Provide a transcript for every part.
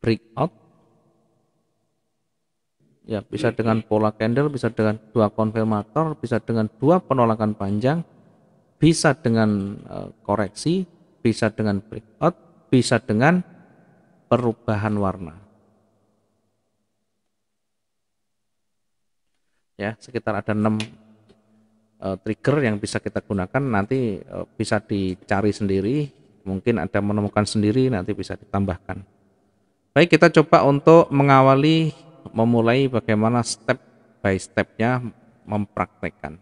breakout ya bisa dengan pola candle bisa dengan dua konfirmator bisa dengan dua penolakan panjang bisa dengan uh, koreksi bisa dengan breakout bisa dengan perubahan warna ya sekitar ada enam eh, trigger yang bisa kita gunakan nanti eh, bisa dicari sendiri mungkin ada menemukan sendiri nanti bisa ditambahkan Baik, kita coba untuk mengawali memulai bagaimana step by stepnya mempraktekkan.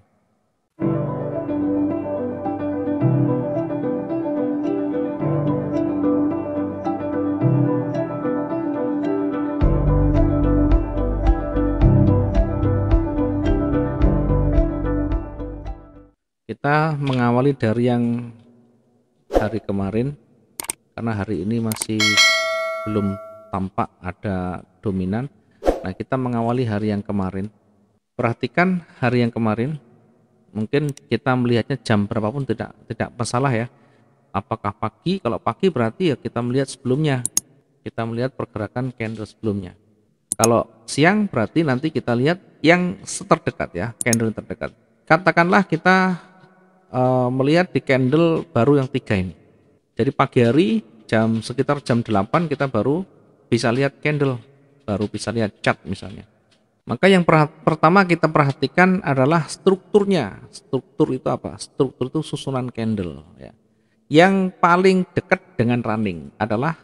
Kita mengawali dari yang hari kemarin karena hari ini masih belum tampak ada dominan. Nah, kita mengawali hari yang kemarin. Perhatikan hari yang kemarin. Mungkin kita melihatnya jam berapapun tidak tidak masalah ya. Apakah pagi? Kalau pagi berarti ya kita melihat sebelumnya. Kita melihat pergerakan candle sebelumnya. Kalau siang berarti nanti kita lihat yang terdekat ya, candle terdekat. Katakanlah kita uh, melihat di candle baru yang tiga ini. Jadi pagi hari jam sekitar jam 8 kita baru bisa lihat candle, baru bisa lihat chart misalnya. Maka yang pertama kita perhatikan adalah strukturnya. Struktur itu apa? Struktur itu susunan candle ya. Yang paling dekat dengan running adalah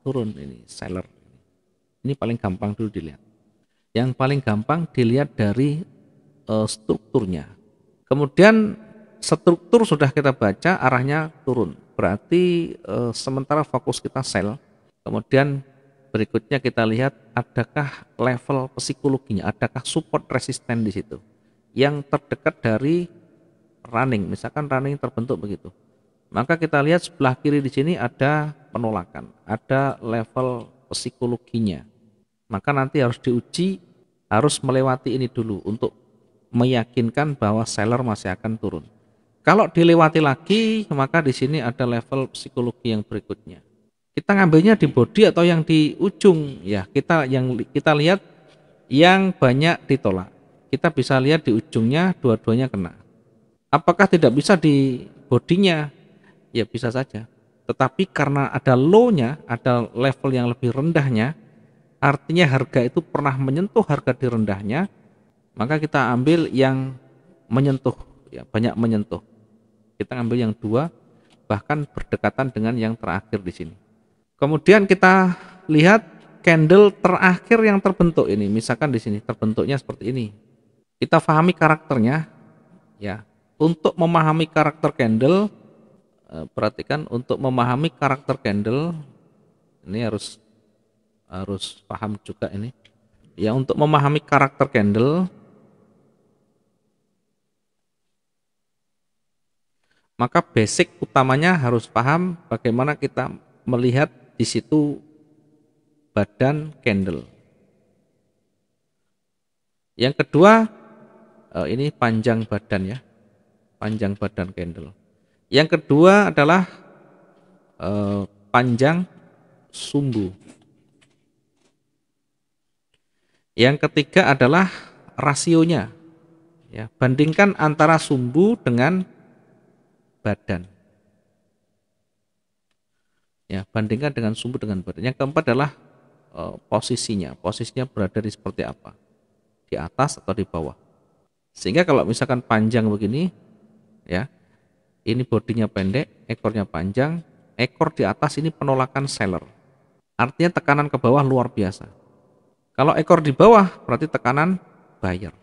turun ini seller. Ini paling gampang dulu dilihat. Yang paling gampang dilihat dari uh, strukturnya. Kemudian struktur sudah kita baca arahnya turun. Berarti uh, sementara fokus kita sell, kemudian berikutnya kita lihat adakah level psikologinya, adakah support resisten di situ yang terdekat dari running. Misalkan running terbentuk begitu. Maka kita lihat sebelah kiri di sini ada penolakan, ada level psikologinya. Maka nanti harus diuji, harus melewati ini dulu untuk meyakinkan bahwa seller masih akan turun. Kalau dilewati lagi, maka di sini ada level psikologi yang berikutnya. Kita ngambilnya di body atau yang di ujung ya. Kita yang kita lihat yang banyak ditolak. Kita bisa lihat di ujungnya dua-duanya kena. Apakah tidak bisa di bodinya? Ya bisa saja. Tetapi karena ada low-nya, ada level yang lebih rendahnya, artinya harga itu pernah menyentuh harga di rendahnya, maka kita ambil yang menyentuh, ya, banyak menyentuh. Kita ambil yang dua, bahkan berdekatan dengan yang terakhir di sini. Kemudian kita lihat candle terakhir yang terbentuk ini, misalkan di sini terbentuknya seperti ini. Kita pahami karakternya, ya. Untuk memahami karakter candle, eh, perhatikan untuk memahami karakter candle, ini harus harus paham juga ini. Ya untuk memahami karakter candle, maka basic utamanya harus paham bagaimana kita melihat di situ badan candle. Yang kedua, eh, ini panjang badan ya, panjang badan candle. Yang kedua adalah eh, panjang sumbu. Yang ketiga adalah rasionya. Ya, bandingkan antara sumbu dengan badan ya bandingkan dengan sumbu dengan berat yang keempat adalah e, posisinya posisinya berada di seperti apa di atas atau di bawah sehingga kalau misalkan panjang begini ya ini bodinya pendek ekornya panjang ekor di atas ini penolakan seller artinya tekanan ke bawah luar biasa kalau ekor di bawah berarti tekanan buyer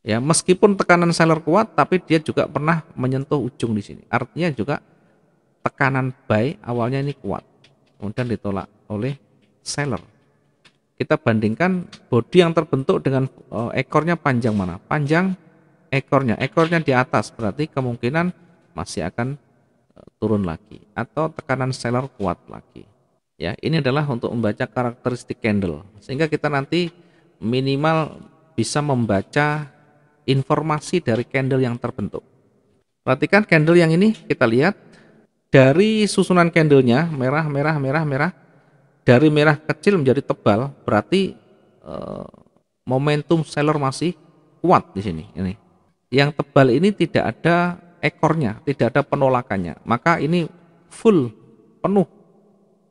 ya meskipun tekanan seller kuat tapi dia juga pernah menyentuh ujung di sini artinya juga tekanan buy awalnya ini kuat kemudian ditolak oleh seller kita bandingkan body yang terbentuk dengan eh, ekornya panjang mana panjang ekornya ekornya di atas berarti kemungkinan masih akan eh, turun lagi atau tekanan seller kuat lagi ya ini adalah untuk membaca karakteristik candle sehingga kita nanti minimal bisa membaca informasi dari candle yang terbentuk perhatikan candle yang ini kita lihat dari susunan candlenya merah merah merah merah dari merah kecil menjadi tebal berarti uh, momentum seller masih kuat di sini ini yang tebal ini tidak ada ekornya tidak ada penolakannya maka ini full penuh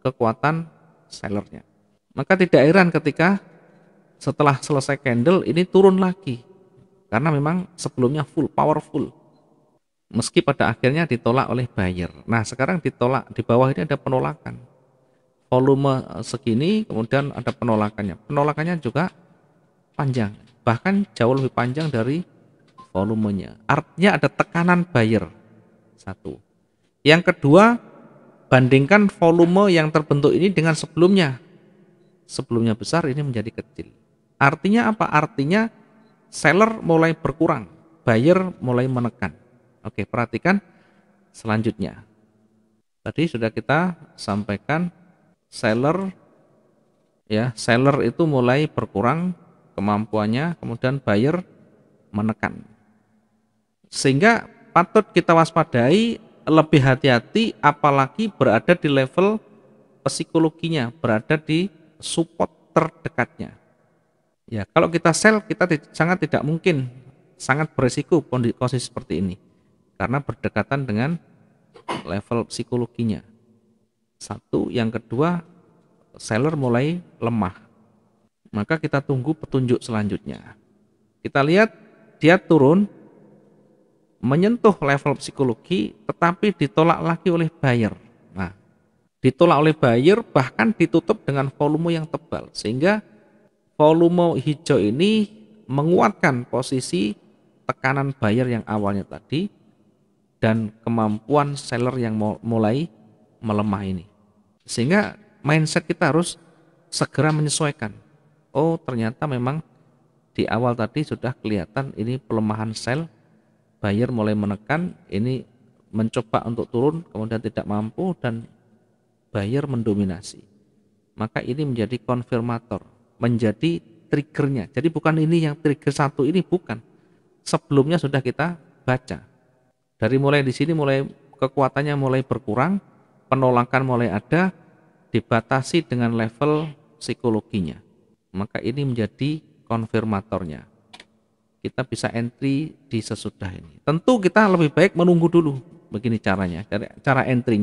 kekuatan sellernya maka tidak heran ketika setelah selesai candle ini turun lagi karena memang sebelumnya full powerful Meski pada akhirnya ditolak oleh buyer. Nah, sekarang ditolak di bawah ini ada penolakan. Volume eh, segini kemudian ada penolakannya. Penolakannya juga panjang, bahkan jauh lebih panjang dari volumenya. Artinya ada tekanan buyer. Satu. Yang kedua, bandingkan volume yang terbentuk ini dengan sebelumnya. Sebelumnya besar ini menjadi kecil. Artinya apa? Artinya seller mulai berkurang, buyer mulai menekan. Oke, perhatikan selanjutnya. Tadi sudah kita sampaikan seller ya, seller itu mulai berkurang kemampuannya, kemudian buyer menekan. Sehingga patut kita waspadai lebih hati-hati apalagi berada di level psikologinya, berada di support terdekatnya. Ya, kalau kita sell kita sangat tidak mungkin, sangat beresiko kondisi seperti ini karena berdekatan dengan level psikologinya. Satu, yang kedua seller mulai lemah. Maka kita tunggu petunjuk selanjutnya. Kita lihat dia turun menyentuh level psikologi tetapi ditolak lagi oleh buyer. Nah, ditolak oleh buyer bahkan ditutup dengan volume yang tebal sehingga volume hijau ini menguatkan posisi tekanan buyer yang awalnya tadi dan kemampuan seller yang mulai melemah ini. Sehingga mindset kita harus segera menyesuaikan. Oh, ternyata memang di awal tadi sudah kelihatan ini pelemahan sel, buyer mulai menekan, ini mencoba untuk turun, kemudian tidak mampu dan buyer mendominasi. Maka ini menjadi konfirmator, menjadi triggernya. Jadi bukan ini yang trigger satu ini bukan. Sebelumnya sudah kita baca dari mulai di sini mulai kekuatannya mulai berkurang, penolakan mulai ada, dibatasi dengan level psikologinya. Maka ini menjadi konfirmatornya. Kita bisa entry di sesudah ini. Tentu kita lebih baik menunggu dulu. Begini caranya. Cara, cara entry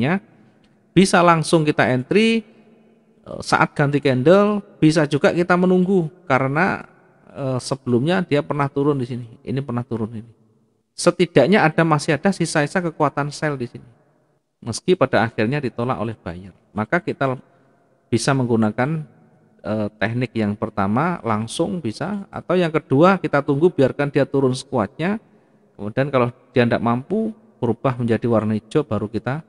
bisa langsung kita entry eh, saat ganti candle, bisa juga kita menunggu karena eh, sebelumnya dia pernah turun di sini. Ini pernah turun ini setidaknya ada masih ada sisa-sisa kekuatan sel di sini. Meski pada akhirnya ditolak oleh buyer. Maka kita bisa menggunakan e, teknik yang pertama langsung bisa atau yang kedua kita tunggu biarkan dia turun sekuatnya. Kemudian kalau dia tidak mampu berubah menjadi warna hijau baru kita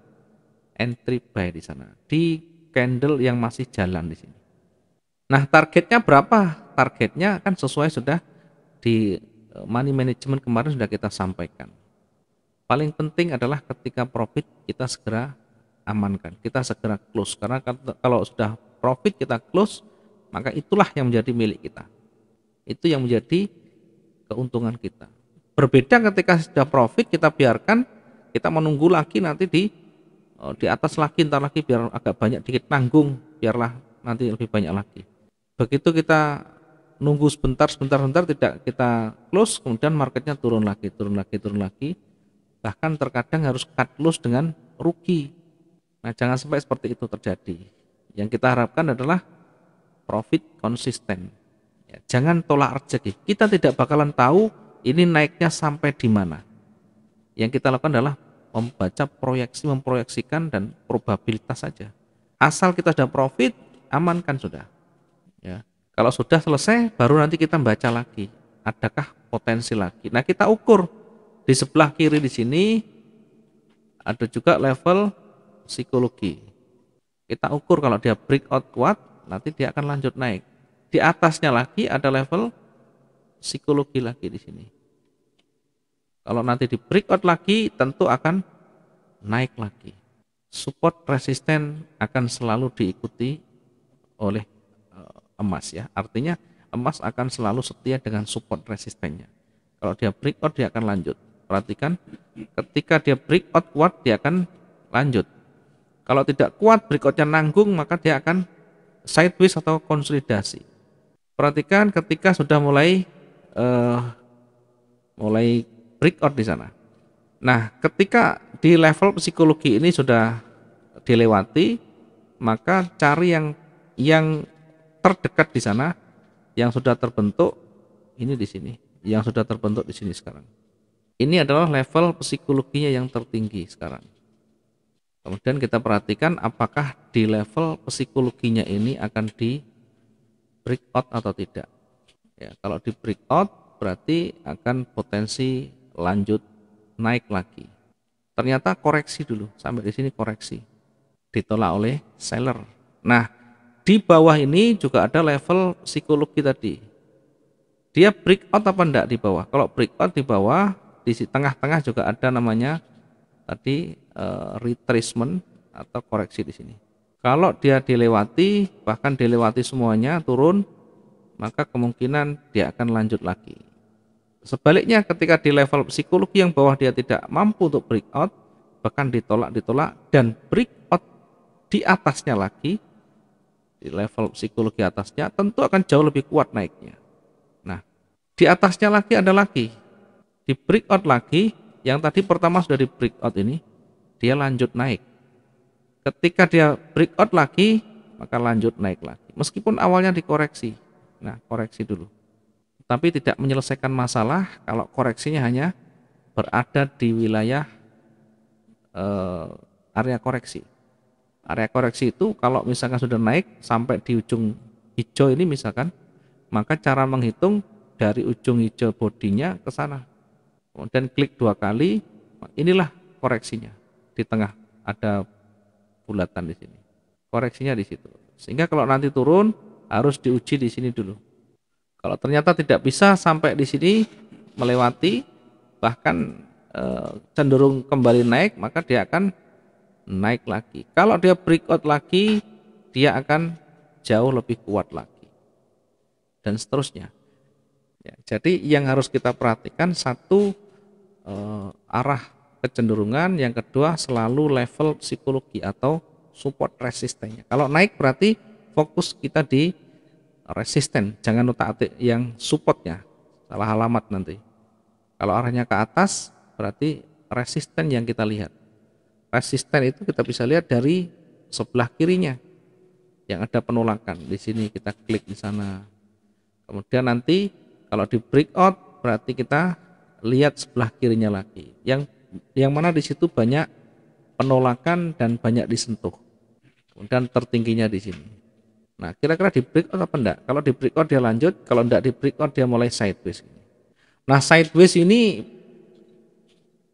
entry buy di sana di candle yang masih jalan di sini. Nah, targetnya berapa? Targetnya kan sesuai sudah di money management kemarin sudah kita sampaikan. Paling penting adalah ketika profit kita segera amankan, kita segera close karena kalau sudah profit kita close maka itulah yang menjadi milik kita. Itu yang menjadi keuntungan kita. Berbeda ketika sudah profit kita biarkan kita menunggu lagi nanti di oh, di atas lagi ntar lagi biar agak banyak dikit nanggung biarlah nanti lebih banyak lagi. Begitu kita nunggu sebentar sebentar sebentar tidak kita close kemudian marketnya turun lagi turun lagi turun lagi bahkan terkadang harus cut loss dengan rugi nah jangan sampai seperti itu terjadi yang kita harapkan adalah profit konsisten ya, jangan tolak rezeki kita tidak bakalan tahu ini naiknya sampai di mana yang kita lakukan adalah membaca proyeksi memproyeksikan dan probabilitas saja asal kita sudah profit amankan sudah ya kalau sudah selesai, baru nanti kita baca lagi. Adakah potensi lagi? Nah, kita ukur di sebelah kiri di sini ada juga level psikologi. Kita ukur kalau dia breakout kuat, nanti dia akan lanjut naik. Di atasnya lagi ada level psikologi lagi di sini. Kalau nanti di breakout lagi, tentu akan naik lagi. Support resisten akan selalu diikuti oleh emas ya. Artinya emas akan selalu setia dengan support resistennya. Kalau dia breakout dia akan lanjut. Perhatikan ketika dia breakout kuat dia akan lanjut. Kalau tidak kuat breakoutnya nanggung maka dia akan sideways atau konsolidasi. Perhatikan ketika sudah mulai uh, mulai breakout di sana. Nah, ketika di level psikologi ini sudah dilewati, maka cari yang yang terdekat di sana yang sudah terbentuk ini di sini yang sudah terbentuk di sini sekarang ini adalah level psikologinya yang tertinggi sekarang kemudian kita perhatikan apakah di level psikologinya ini akan di break out atau tidak ya kalau di break out berarti akan potensi lanjut naik lagi ternyata koreksi dulu sampai di sini koreksi ditolak oleh seller nah di bawah ini juga ada level psikologi tadi. Dia breakout apa enggak di bawah? Kalau breakout di bawah, di tengah-tengah juga ada namanya tadi uh, eh, retracement atau koreksi di sini. Kalau dia dilewati, bahkan dilewati semuanya turun, maka kemungkinan dia akan lanjut lagi. Sebaliknya ketika di level psikologi yang bawah dia tidak mampu untuk breakout, bahkan ditolak-ditolak dan breakout di atasnya lagi, di level psikologi atasnya tentu akan jauh lebih kuat naiknya. Nah, di atasnya lagi ada lagi. Di breakout lagi, yang tadi pertama sudah di breakout ini, dia lanjut naik. Ketika dia breakout lagi, maka lanjut naik lagi. Meskipun awalnya dikoreksi. Nah, koreksi dulu. Tapi tidak menyelesaikan masalah kalau koreksinya hanya berada di wilayah uh, area koreksi area koreksi itu kalau misalkan sudah naik sampai di ujung hijau ini misalkan maka cara menghitung dari ujung hijau bodinya ke sana kemudian klik dua kali inilah koreksinya di tengah ada bulatan di sini koreksinya di situ sehingga kalau nanti turun harus diuji di sini dulu kalau ternyata tidak bisa sampai di sini melewati bahkan eh, cenderung kembali naik maka dia akan naik lagi. Kalau dia breakout lagi, dia akan jauh lebih kuat lagi. Dan seterusnya. Ya, jadi yang harus kita perhatikan satu eh, arah kecenderungan, yang kedua selalu level psikologi atau support resistennya. Kalau naik berarti fokus kita di resisten, jangan otak-atik yang supportnya salah alamat nanti. Kalau arahnya ke atas berarti resisten yang kita lihat resisten itu kita bisa lihat dari sebelah kirinya yang ada penolakan. Di sini kita klik di sana. Kemudian nanti kalau di breakout berarti kita lihat sebelah kirinya lagi. Yang yang mana di situ banyak penolakan dan banyak disentuh. Kemudian tertingginya di sini. Nah, kira-kira di breakout apa enggak? Kalau di breakout dia lanjut, kalau enggak di breakout dia mulai sideways. Nah, sideways ini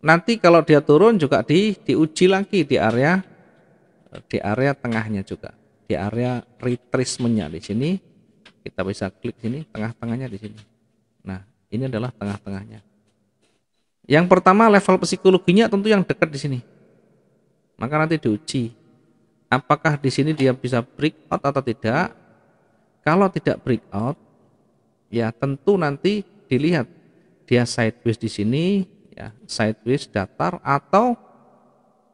nanti kalau dia turun juga di diuji lagi di area di area tengahnya juga di area retracementnya di sini kita bisa klik sini tengah-tengahnya di sini nah ini adalah tengah-tengahnya yang pertama level psikologinya tentu yang dekat di sini maka nanti diuji apakah di sini dia bisa break out atau tidak kalau tidak break out ya tentu nanti dilihat dia sideways di sini ya sideways datar atau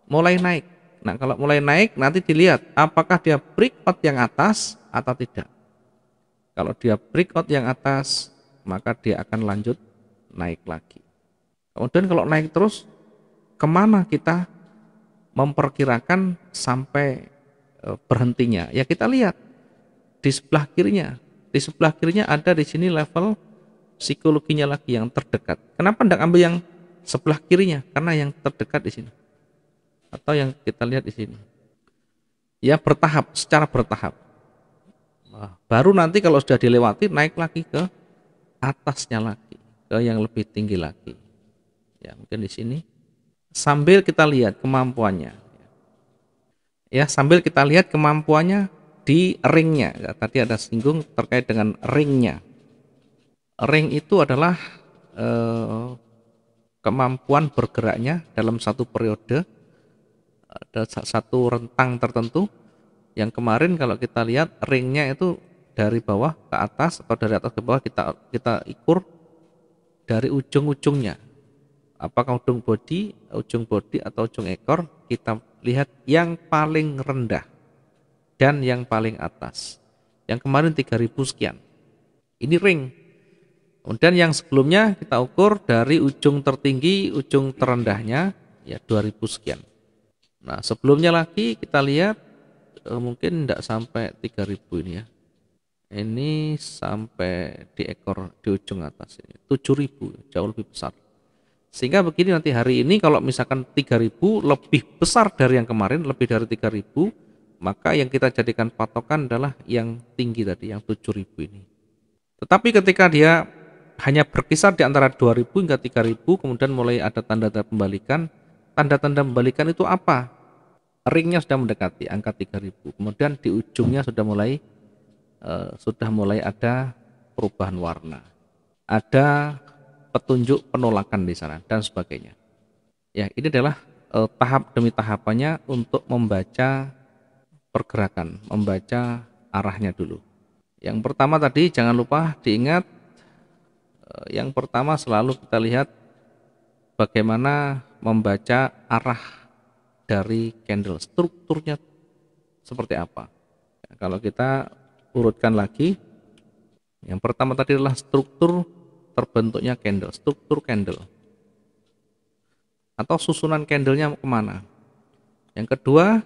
mulai naik. Nah, kalau mulai naik nanti dilihat apakah dia breakout yang atas atau tidak. Kalau dia breakout yang atas, maka dia akan lanjut naik lagi. Kemudian kalau naik terus, kemana kita memperkirakan sampai e, berhentinya? Ya kita lihat di sebelah kirinya. Di sebelah kirinya ada di sini level psikologinya lagi yang terdekat. Kenapa tidak ambil yang sebelah kirinya karena yang terdekat di sini atau yang kita lihat di sini ya bertahap secara bertahap nah, baru nanti kalau sudah dilewati naik lagi ke atasnya lagi ke yang lebih tinggi lagi ya mungkin di sini sambil kita lihat kemampuannya ya sambil kita lihat kemampuannya di ringnya ya, tadi ada singgung terkait dengan ringnya ring itu adalah eh, kemampuan bergeraknya dalam satu periode ada satu rentang tertentu yang kemarin kalau kita lihat ringnya itu dari bawah ke atas atau dari atas ke bawah kita kita ikur dari ujung-ujungnya apakah ujung body ujung body atau ujung ekor kita lihat yang paling rendah dan yang paling atas yang kemarin 3000 sekian ini ring Kemudian yang sebelumnya kita ukur dari ujung tertinggi, ujung terendahnya ya 2000 sekian. Nah, sebelumnya lagi kita lihat eh, mungkin tidak sampai 3000 ini ya. Ini sampai di ekor di ujung atas ini 7000, jauh lebih besar. Sehingga begini nanti hari ini kalau misalkan 3000 lebih besar dari yang kemarin, lebih dari 3000, maka yang kita jadikan patokan adalah yang tinggi tadi, yang 7000 ini. Tetapi ketika dia hanya berkisar di antara 2000 hingga 3000 kemudian mulai ada tanda-tanda pembalikan tanda-tanda pembalikan itu apa ringnya sudah mendekati angka 3000 kemudian di ujungnya sudah mulai eh, sudah mulai ada perubahan warna ada petunjuk penolakan di sana dan sebagainya ya ini adalah eh, tahap demi tahapannya untuk membaca pergerakan membaca arahnya dulu yang pertama tadi jangan lupa diingat yang pertama selalu kita lihat bagaimana membaca arah dari candle, strukturnya seperti apa. Ya, kalau kita urutkan lagi, yang pertama tadi adalah struktur terbentuknya candle, struktur candle atau susunan candlenya kemana. Yang kedua,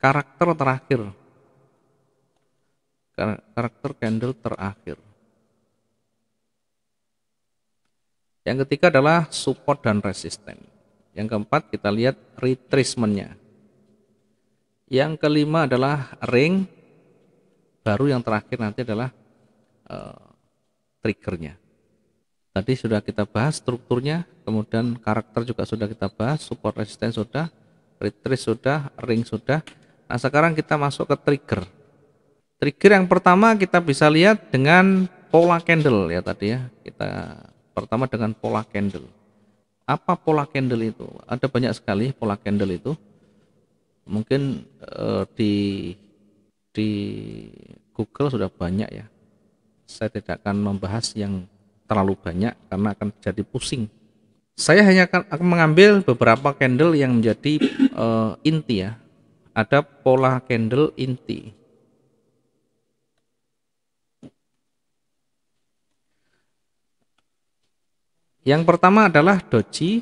karakter terakhir. Karakter candle terakhir. Yang ketiga adalah support dan resisten. Yang keempat kita lihat retracementnya. Yang kelima adalah ring. Baru yang terakhir nanti adalah uh, triggernya. Tadi sudah kita bahas strukturnya, kemudian karakter juga sudah kita bahas, support resisten sudah, retrace sudah, ring sudah. Nah sekarang kita masuk ke trigger. Trigger yang pertama kita bisa lihat dengan pola candle ya tadi ya. Kita Pertama dengan pola candle. Apa pola candle itu? Ada banyak sekali pola candle itu. Mungkin uh, di di Google sudah banyak ya. Saya tidak akan membahas yang terlalu banyak karena akan jadi pusing. Saya hanya akan, akan mengambil beberapa candle yang menjadi uh, inti ya. Ada pola candle inti. Yang pertama adalah doji.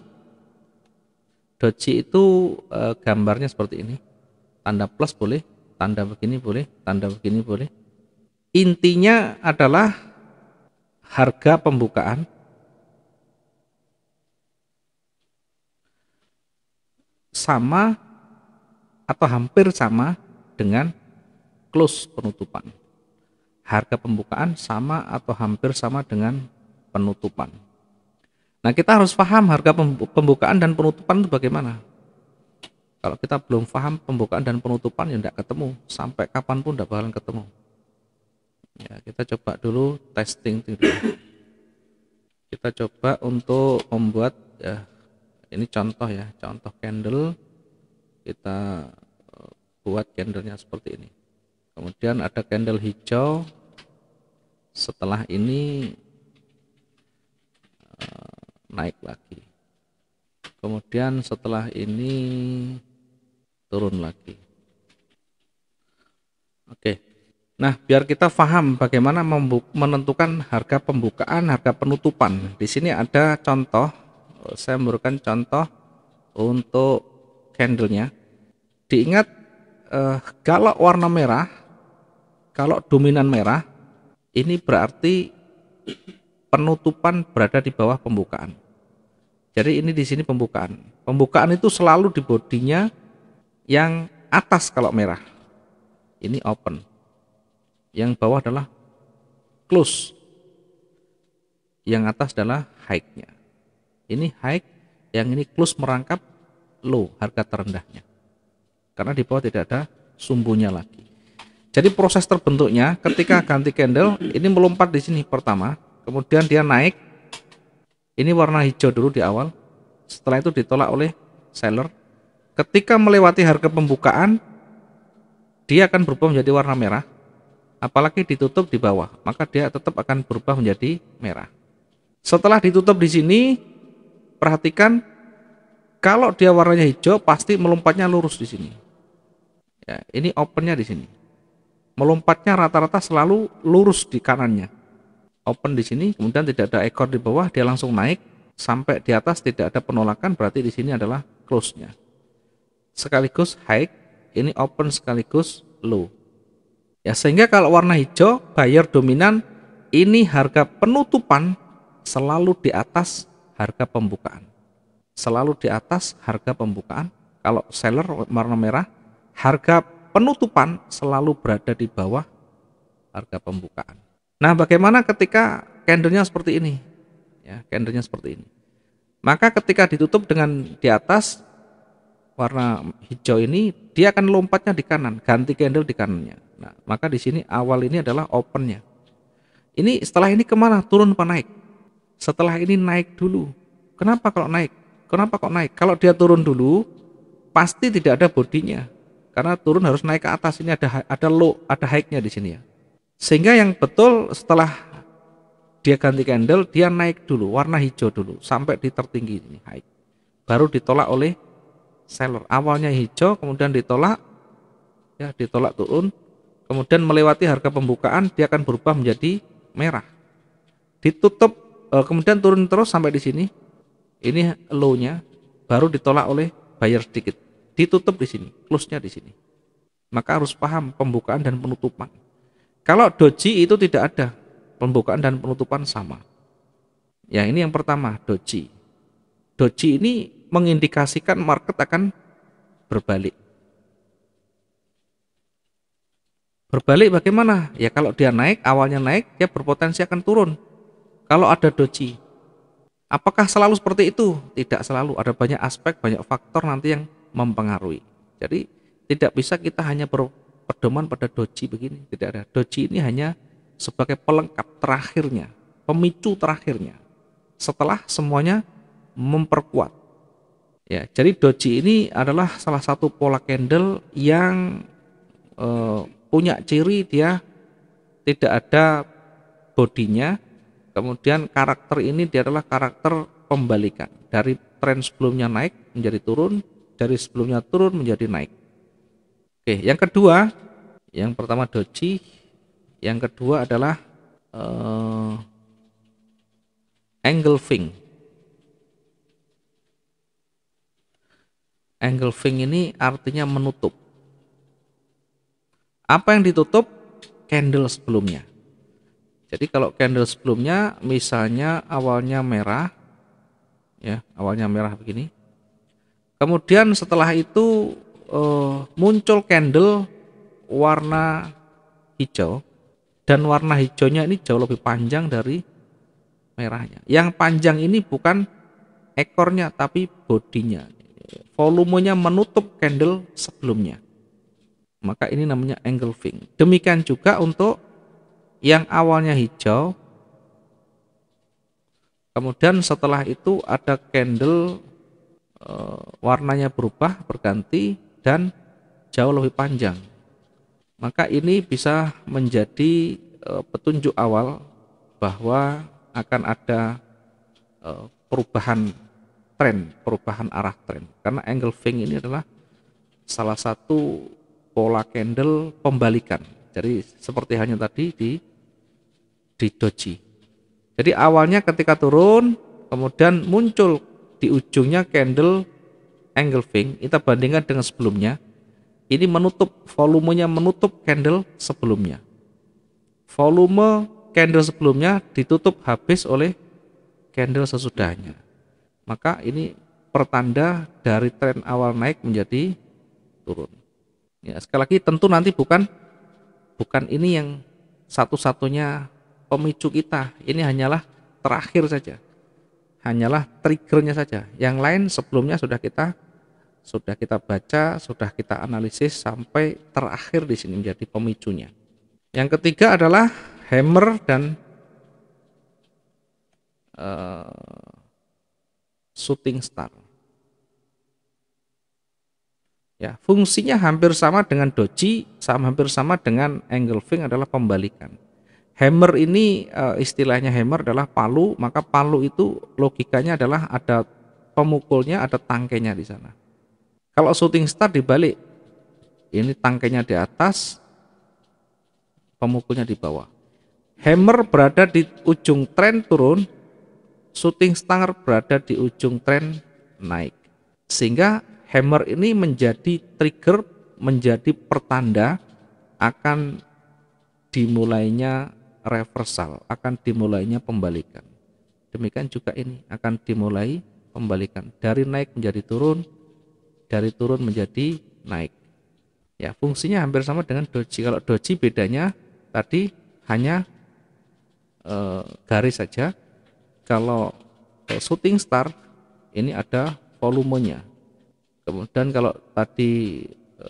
Doji itu e, gambarnya seperti ini. Tanda plus boleh, tanda begini boleh, tanda begini boleh. Intinya adalah harga pembukaan. Sama atau hampir sama dengan close penutupan. Harga pembukaan sama atau hampir sama dengan penutupan. Nah kita harus paham harga pembukaan dan penutupan itu bagaimana. Kalau kita belum paham pembukaan dan penutupan yang tidak ketemu. Sampai kapanpun tidak bakalan ketemu. Ya, kita coba dulu testing. Dulu. Kita coba untuk membuat ya, ini contoh ya, contoh candle. Kita eh, buat candlenya seperti ini. Kemudian ada candle hijau. Setelah ini eh, naik lagi kemudian setelah ini turun lagi oke nah biar kita paham bagaimana menentukan harga pembukaan harga penutupan di sini ada contoh saya memberikan contoh untuk candlenya diingat eh, kalau warna merah kalau dominan merah ini berarti penutupan berada di bawah pembukaan. Jadi ini di sini pembukaan. Pembukaan itu selalu di bodinya yang atas kalau merah. Ini open. Yang bawah adalah close. Yang atas adalah high-nya. Ini high, yang ini close merangkap low, harga terendahnya. Karena di bawah tidak ada sumbunya lagi. Jadi proses terbentuknya ketika ganti candle ini melompat di sini pertama Kemudian dia naik. Ini warna hijau dulu di awal. Setelah itu ditolak oleh seller. Ketika melewati harga pembukaan, dia akan berubah menjadi warna merah. Apalagi ditutup di bawah, maka dia tetap akan berubah menjadi merah. Setelah ditutup di sini, perhatikan kalau dia warnanya hijau pasti melompatnya lurus di sini. Ya, ini opennya di sini. Melompatnya rata-rata selalu lurus di kanannya open di sini kemudian tidak ada ekor di bawah dia langsung naik sampai di atas tidak ada penolakan berarti di sini adalah close-nya. Sekaligus high, ini open sekaligus low. Ya, sehingga kalau warna hijau buyer dominan ini harga penutupan selalu di atas harga pembukaan. Selalu di atas harga pembukaan. Kalau seller warna merah, harga penutupan selalu berada di bawah harga pembukaan. Nah, bagaimana ketika candlenya seperti ini? Ya, candlenya seperti ini. Maka ketika ditutup dengan di atas warna hijau ini, dia akan lompatnya di kanan, ganti candle di kanannya. Nah, maka di sini awal ini adalah opennya. Ini setelah ini kemana? Turun apa naik? Setelah ini naik dulu. Kenapa kalau naik? Kenapa kok naik? Kalau dia turun dulu, pasti tidak ada bodinya. Karena turun harus naik ke atas. Ini ada ada low, ada high-nya di sini ya. Sehingga yang betul setelah dia ganti candle, dia naik dulu, warna hijau dulu, sampai di tertinggi ini, naik. Baru ditolak oleh seller. Awalnya hijau, kemudian ditolak, ya ditolak turun, kemudian melewati harga pembukaan, dia akan berubah menjadi merah. Ditutup, e, kemudian turun terus sampai di sini, ini low-nya, baru ditolak oleh buyer sedikit. Ditutup di sini, close-nya di sini. Maka harus paham pembukaan dan penutupan. Kalau doji itu tidak ada, pembukaan dan penutupan sama. Ya, ini yang pertama, doji. Doji ini mengindikasikan market akan berbalik. Berbalik bagaimana? Ya kalau dia naik, awalnya naik, dia berpotensi akan turun. Kalau ada doji. Apakah selalu seperti itu? Tidak selalu. Ada banyak aspek, banyak faktor nanti yang mempengaruhi. Jadi tidak bisa kita hanya ber, pedoman pada doji begini tidak ada doji ini hanya sebagai pelengkap terakhirnya pemicu terakhirnya setelah semuanya memperkuat ya jadi doji ini adalah salah satu pola candle yang eh, punya ciri dia tidak ada bodinya kemudian karakter ini dia adalah karakter pembalikan dari tren sebelumnya naik menjadi turun dari sebelumnya turun menjadi naik Oke, yang kedua, yang pertama doji, yang kedua adalah uh, angle fing. Angle fing ini artinya menutup. Apa yang ditutup? Candle sebelumnya. Jadi kalau candle sebelumnya misalnya awalnya merah ya, awalnya merah begini. Kemudian setelah itu uh, muncul candle warna hijau dan warna hijaunya ini jauh lebih panjang dari merahnya. Yang panjang ini bukan ekornya tapi bodinya. Volumenya menutup candle sebelumnya. Maka ini namanya engulfing Demikian juga untuk yang awalnya hijau Kemudian setelah itu ada candle eh, warnanya berubah berganti dan jauh lebih panjang. Maka ini bisa menjadi e, petunjuk awal bahwa akan ada e, perubahan tren, perubahan arah tren. Karena angle fing ini adalah salah satu pola candle pembalikan. Jadi seperti hanya tadi di di doji. Jadi awalnya ketika turun, kemudian muncul di ujungnya candle Angle fing kita bandingkan dengan sebelumnya ini menutup volumenya menutup candle sebelumnya volume candle sebelumnya ditutup habis oleh candle sesudahnya maka ini pertanda dari tren awal naik menjadi turun ya sekali lagi tentu nanti bukan bukan ini yang satu-satunya pemicu kita ini hanyalah terakhir saja hanyalah triggernya saja yang lain sebelumnya sudah kita sudah kita baca, sudah kita analisis sampai terakhir di sini menjadi pemicunya. Yang ketiga adalah hammer dan uh, shooting star. Ya, fungsinya hampir sama dengan doji, sama hampir sama dengan angle fing adalah pembalikan. Hammer ini uh, istilahnya hammer adalah palu, maka palu itu logikanya adalah ada pemukulnya, ada tangkainya di sana kalau shooting star dibalik, ini tangkainya di atas, pemukulnya di bawah. Hammer berada di ujung tren turun, shooting star berada di ujung tren naik. Sehingga hammer ini menjadi trigger, menjadi pertanda akan dimulainya reversal, akan dimulainya pembalikan. Demikian juga ini akan dimulai pembalikan dari naik menjadi turun, dari turun menjadi naik. Ya, fungsinya hampir sama dengan doji. Kalau doji bedanya tadi hanya e, garis saja. Kalau e, shooting star ini ada volumenya. Kemudian kalau tadi e,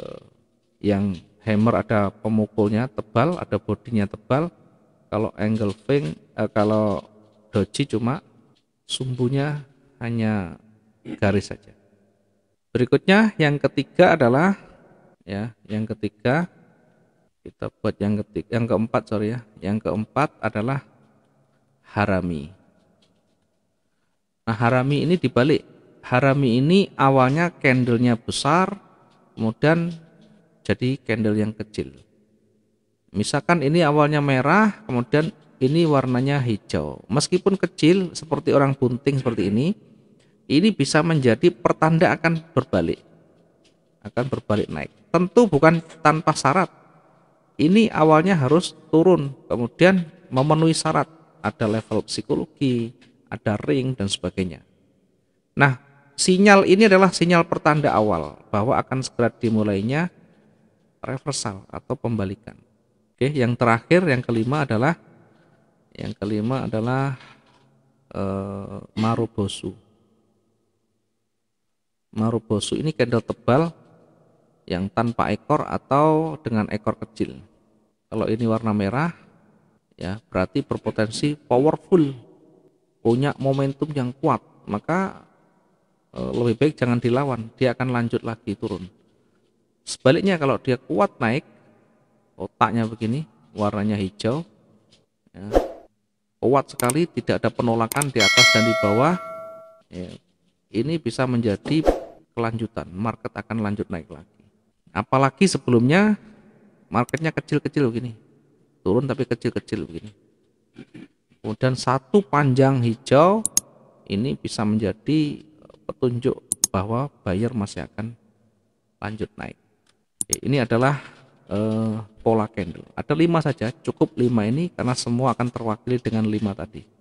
yang hammer ada pemukulnya tebal, ada bodinya tebal. Kalau angle fing, e, kalau doji cuma sumbunya hanya garis saja. Berikutnya yang ketiga adalah ya, yang ketiga kita buat yang ketiga, yang keempat sorry ya. Yang keempat adalah harami. Nah, harami ini dibalik. Harami ini awalnya candlenya besar, kemudian jadi candle yang kecil. Misalkan ini awalnya merah, kemudian ini warnanya hijau. Meskipun kecil seperti orang bunting seperti ini, ini bisa menjadi pertanda akan berbalik akan berbalik naik tentu bukan tanpa syarat ini awalnya harus turun kemudian memenuhi syarat ada level psikologi ada ring dan sebagainya nah sinyal ini adalah sinyal pertanda awal bahwa akan segera dimulainya reversal atau pembalikan oke yang terakhir yang kelima adalah yang kelima adalah eh, marubosu Marubosu ini candle tebal yang tanpa ekor atau dengan ekor kecil. Kalau ini warna merah, ya berarti berpotensi powerful, punya momentum yang kuat. Maka e, lebih baik jangan dilawan, dia akan lanjut lagi turun. Sebaliknya kalau dia kuat naik, otaknya begini, warnanya hijau, ya, kuat sekali, tidak ada penolakan di atas dan di bawah. Ya, ini bisa menjadi kelanjutan, market akan lanjut naik lagi. Apalagi sebelumnya marketnya kecil-kecil begini, turun tapi kecil-kecil begini. Kemudian satu panjang hijau ini bisa menjadi eh, petunjuk bahwa buyer masih akan lanjut naik. Ini adalah eh, pola candle. Ada lima saja, cukup lima ini karena semua akan terwakili dengan lima tadi.